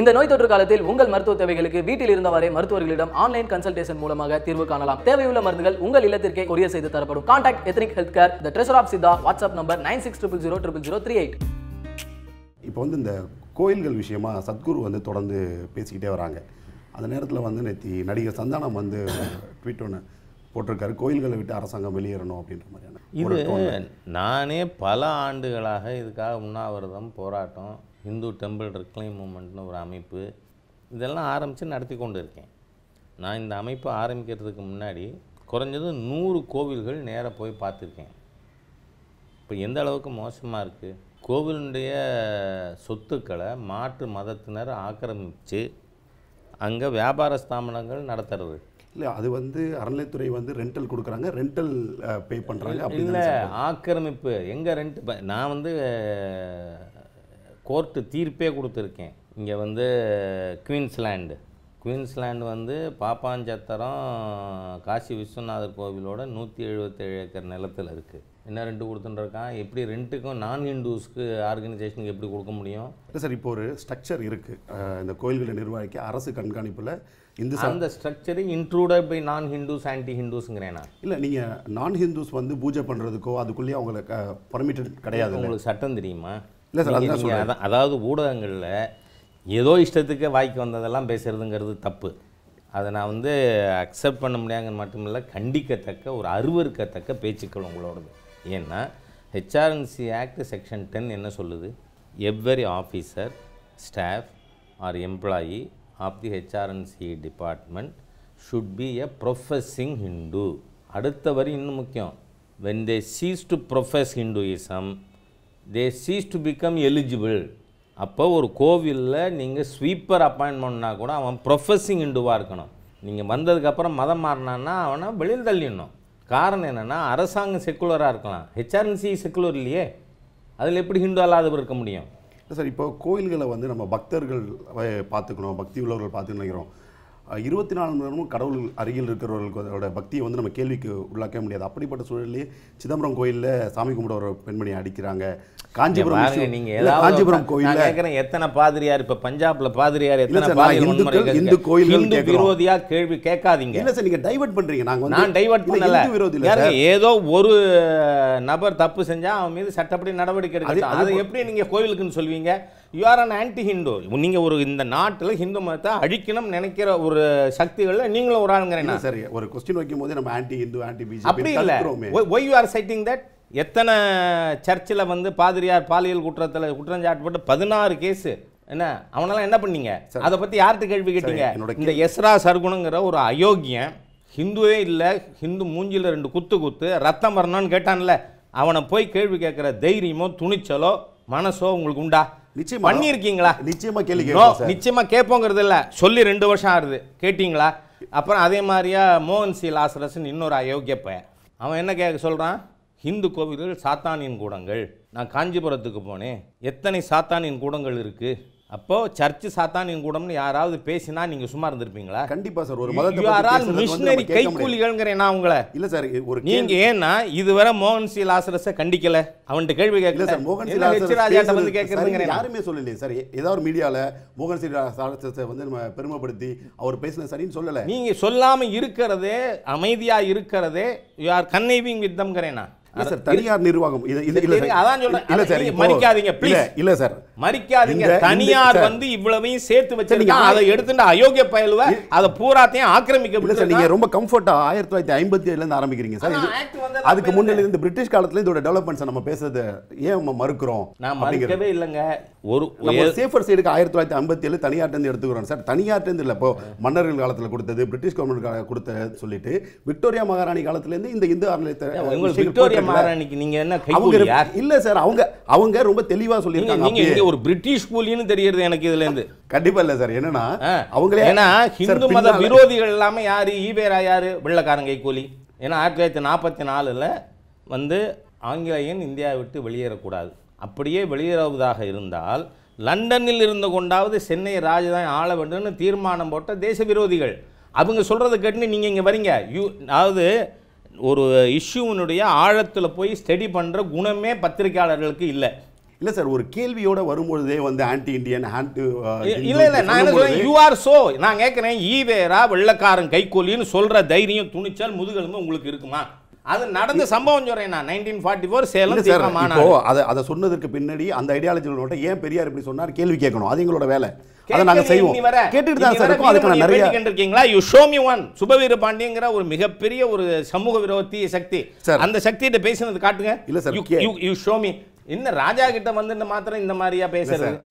இந்த நோய் தொற்று காலத்தில் உங்கள் மருத்துவ தேவைகளுக்கு வீட்டில் இருந்தவரை மருத்துவர்களிடம் ஆன்லைன் கன்சல்டேஷன் மூலமாக தீர்வு காணலாம் தேவையுள்ள மருந்துகள் உங்கள் இல்லத்திற்கே கொரியர் செய்து தரப்படும் contact ethnic health care the treasure of Siddha WhatsApp number nine six triple zero triple zero three eight இப்போ வந்து இந்த கோயில்கள் விஷயமா சத்குரு வந்து தொடர்ந்து பேசிக்கிட்டே வராங்க அந்த நேரத்தில் வந்து நேற்று நடிகர் சந்தானம் வந்து ட்வீட் ஒன்று போட்டிருக்காரு கோயில்களை விட்டு அரசாங்கம் வெளியேறணும் அப்படின்ற மாதிரியான இது நானே பல ஆண்டுகளாக இதுக்காக உண்ணாவிரதம் போராட்டம் ஹிந்து டெம்பிள் ரிக்ளைம் மூமெண்ட்னு ஒரு அமைப்பு இதெல்லாம் ஆரம்பித்து நடத்தி கொண்டு இருக்கேன் நான் இந்த அமைப்பை ஆரம்பிக்கிறதுக்கு முன்னாடி குறைஞ்சது நூறு கோவில்கள் நேராக போய் பார்த்துருக்கேன் இப்போ எந்த அளவுக்கு மோசமாக இருக்குது கோவிலுடைய சொத்துக்களை மாற்று மதத்தினர் ஆக்கிரமித்து அங்கே வியாபார ஸ்தாபனங்கள் நடத்துறது இல்லை அது வந்து அறநிலைத்துறை வந்து ரெண்டல் கொடுக்குறாங்க ரெண்டல் பே பண்ணுறாங்க இல்லை ஆக்கிரமிப்பு எங்கே ரெண்ட் நான் வந்து கோர்ட்டு தீர்ப்பே கொடுத்துருக்கேன் இங்கே வந்து குயின்ஸ்லேண்டு குயின்ஸ்லேண்டு வந்து பாப்பாஞ்சத்திரம் காசி விஸ்வநாதர் கோவிலோட நூற்றி எழுபத்தேழு ஏக்கர் நிலத்தில் இருக்குது என்ன ரெண்டு கொடுத்துட்டுருக்கான் எப்படி ரெண்ட்டுக்கும் நான் ஹிந்துஸ்க்கு ஆர்கனைசேஷனுக்கு எப்படி கொடுக்க முடியும் இல்லை சார் இப்போ ஒரு ஸ்ட்ரக்சர் இருக்குது இந்த கோயில்களை நிர்வாகிக்க அரசு கண்காணிப்பில் இந்த அந்த structure include by non Hindus anti ஹிந்துஸுங்கிறேன் இல்லை நீங்கள் நான் ஹிந்துஸ் வந்து பூஜை பண்ணுறதுக்கோ அதுக்குள்ளேயே அவங்களுக்கு பர்மிட்டட் கிடையாது உங்களுக்கு சட்டம் தெரியுமா இல்லை சார் அதான் அதாவது ஊடகங்களில் ஏதோ இஷ்டத்துக்கு வாய்க்கு வந்ததெல்லாம் பேசுகிறதுங்கிறது தப்பு அதை நான் வந்து அக்செப்ட் பண்ண முடியாங்கன்னு மட்டும் இல்லை கண்டிக்கத்தக்க ஒரு அருவறுக்கத்தக்க பேச்சுக்கள் உங்களோடது ஏன்னா ஹெச்ஆர்என்சி ஆக்ட் செக்ஷன் டென் என்ன சொல்லுது every officer staff or employee of the HRNC department should be a professing Hindu அடுத்த வரி இன்னும் முக்கியம் when they cease to profess Hinduism they cease to become eligible அப்போ ஒரு கோவிலில் நீங்கள் ஸ்வீப்பர் அப்பாயின்மெண்ட்னா கூட அவன் ப்ரொஃபஸிங் இண்டுவாக இருக்கணும் நீங்கள் வந்ததுக்கப்புறம் மதம் மாறினான்னா அவனை வெளியில் தள்ளிடணும் காரணம் என்னென்னா அரசாங்கம் செக்குலராக இருக்கலாம் ஹெச்ஆர்என்சி செக்குலர் இல்லையே அதில் எப்படி ஹிந்து அல்லாதவர் இருக்க முடியும் இல்லை சார் இப்போ கோயில்களை வந்து நம்ம பக்தர்கள் பார்த்துக்கணும் பக்தி உள்ளவர்கள் பார்த்துக்கணுங்கிறோம் இருபத்தி நாலு மணி நேரமும் கடவுள் அருகில் இருக்கிறவர்களோட பக்தியை வந்து நம்ம கேள்விக்கு உள்ளாக்க முடியாது அப்படிப்பட்ட சூழலையே சிதம்பரம் கோயிலில் சாமி கும்பிட ஒரு பெண்மணியை அடிக்கிறாங்க காஞ்சிபுரம் நீங்கள் காஞ்சிபுரம் கோயில் எத்தனை பாதிரியார் இப்போ பஞ்சாப்ல பாதிரியார் எத்தனை இந்து கோயில் இந்து விரோதியா கேள்வி கேட்காதீங்க இல்லை சார் நீங்கள் டைவர்ட் பண்ணுறீங்க நாங்கள் நான் டைவர்ட் பண்ணல விரோதி ஏதோ ஒரு நபர் தப்பு செஞ்சால் அவன் மீது சட்டப்படி நடவடிக்கை எடுக்கணும் அதை எப்படி நீங்கள் கோயிலுக்குன்னு சொல்வீங்க you are an anti Hindu நீங்கள் ஒரு இந்த நாட்டில் ஹிந்து மதத்தை அழிக்கணும் நினைக்கிற ஒரு சக்திகளில் நீங்களும் ஒரு ஆளுங்கிறேன் சரி ஒரு கொஸ்டின் வைக்கும் போது நம்ம ஆன்டி ஹிந்து ஆன்டி பிஜேபி அப்படி இல்லை why you are citing that எத்தனை சர்ச்சில் வந்து பாதிரியார் பாலியல் குற்றத்தில் குற்றஞ்சாட்டுப்பட்டு பதினாறு கேஸு என்ன அவனெல்லாம் என்ன பண்ணீங்க அதை பற்றி யார்கிட்ட கேள்வி கேட்டீங்க இந்த எஸ்ரா சர்குணங்கிற ஒரு அயோக்கியம் ஹிந்துவே இல்லை ஹிந்து மூஞ்சியில் ரெண்டு குத்து குத்து ரத்தம் வரணும்னு கேட்டான்ல அவனை போய் கேள்வி கேட்குற தைரியமோ துணிச்சலோ மனசோ உங்களுக்கு உண்டா நிச்சயமா பண்ணியிருக்கீங்களா நிச்சயமா கேள்வி நிச்சயமா கேட்போங்கிறது இல்லை சொல்லி ரெண்டு வருஷம் ஆகுது கேட்டிங்களா அப்புறம் அதே மாதிரியா மோகன் சி லாசரசன் இன்னொரு அயோக்கிய பையன் அவன் என்ன கேட்க சொல்கிறான் ஹிந்து கோவில்கள் சாத்தானின் கூடங்கள் நான் காஞ்சிபுரத்துக்கு போனேன் எத்தனை சாத்தானின் கூடங்கள் இருக்குது அப்போது சர்ச்சு சாத்தானின் கூடம்னு யாராவது பேசினா நீங்கள் சும்மா இருந்திருப்பீங்களா கண்டிப்பாக சார் ஒரு யாரால் மிஷினரி கைக்கூலிகள்ங்கிறேன் நான் உங்களை இல்லை சார் ஒரு நீங்கள் ஏன்னா இதுவரை மோகன் சி லாசரஸை கண்டிக்கலை அவன்கிட்ட கேள்வி கேட்கல சார் மோகன் சி லாசரஸ் வந்து கேட்குறதுங்க யாருமே சொல்லலையே சார் ஏதாவது மீடியாவில் மோகன் சி லாசரஸை வந்து நம்ம பெருமைப்படுத்தி அவர் பேசின சரின்னு சொல்லலை நீங்கள் சொல்லாமல் இருக்கிறதே அமைதியாக இருக்கிறதே யூ ஆர் கன்னைவிங் வித்தம்ங்கிறேன் நான் சார் தனியார் நிர்வாகம் தனியார் வந்து இவ்வளவையும் சேர்த்து அதை எடுத்துட்டு அயோக்கிய பயலுவ அதை பூராத்தையும் ஆக்கிரமிக்க நீங்க ரொம்ப ஆயிரத்தி தொள்ளாயிரத்தி ஐம்பத்தி ஏழுல இருந்து ஆரம்பிக்கிறீங்க சார் அதுக்கு பிரிட்டிஷ் காலத்துல இதோட டெவலப்மெண்ட்ஸ் நம்ம பேசுறது ஏன் நம்ம மறுக்கிறோம் நான் மறுக்கவே இல்லைங்க ஒரு சேஃபர் சைடுக்கு ஆயிரத்தி தொள்ளாயிரத்தி ஐம்பத்தி ஏழு தனியார்ட்டேருந்து எடுத்துக்கிறோம் சார் தனியார்ட்டேருந்து இல்லை இப்போ மன்னர்கள் காலத்தில் கொடுத்தது பிரிட்டிஷ் கவர்மெண்ட் கொடுத்த சொல்லிட்டு விக்டோரியா மகாராணி காலத்துலேருந்து இந்த இந்து ஆர்நிலையத்தை விக்டோரியா மகாராணிக்கு நீங்க என்ன அவங்க இல்ல சார் அவங்க அவங்க ரொம்ப தெளிவா சொல்லியிருக்காங்க நீங்க இங்க ஒரு பிரிட்டிஷ் கூலின்னு தெரியறது எனக்கு இதுல இருந்து கண்டிப்பா இல்ல சார் என்னன்னா அவங்களே ஏன்னா ஹிந்து மத விரோதிகள் எல்லாமே யாரு ஈவேரா யாரு வெள்ளக்காரங்க கூலி ஏன்னா ஆயிரத்தி தொள்ளாயிரத்தி நாற்பத்தி நாலுல வந்து ஆங்கிலேயன் இந்தியாவை விட்டு வெளியேறக்கூடாது அப்படியே வெளியேறுவதாக இருந்தால் லண்டனில் இருந்து கொண்டாவது சென்னை ராஜதான் ஆள வேண்டும்னு தீர்மானம் போட்ட தேச விரோதிகள் அவங்க சொல்றதை கேட்டுன்னு நீங்க இங்க வரீங்க யூ அதாவது ஒரு இஷ்யூனுடைய ஆழத்தில் போய் ஸ்டடி பண்ணுற குணமே பத்திரிகையாளர்களுக்கு இல்லை இல்லை சார் ஒரு கேள்வியோட வரும்பொழுதே வந்து ஆன்டி இண்டியன் ஆன்டி இல்லை இல்லை நான் என்ன யூஆர் யூ ஆர் சோ நான் கேட்குறேன் ஈவேரா வெள்ளக்காரன் கைகோலின்னு சொல்கிற தைரியம் துணிச்சால் முதுகெலும்பு உங்களுக்கு இருக்குமா அது நடந்த சம்பவம் சொல்றேன் நான் நைன்டீன் ஃபார்ட்டி ஃபோர் சேலம் தீவிரமான அதை அதை சொன்னதுக்கு பின்னாடி அந்த ஐடியாலஜிகளோட ஏன் பெரியார் இப்படி சொன்னார் கேள்வி கேட்கணும் அது எங்களோட வேலை அதை நாங்கள் செய்வோம் கேட்டுட்டு தான் சார் அதுக்கு நிறைய இருக்கீங்களா யூ ஷோ மீ ஒன் சுபவீர பாண்டியங்கிற ஒரு மிகப்பெரிய ஒரு சமூக விரோதி சக்தி சார் அந்த சக்திகிட்ட பேசினது காட்டுங்க இல்லை சார் யூ ஷோ மீ என்ன ராஜா கிட்ட வந்து மாத்திரம் இந்த மாதிரியா பேசுறது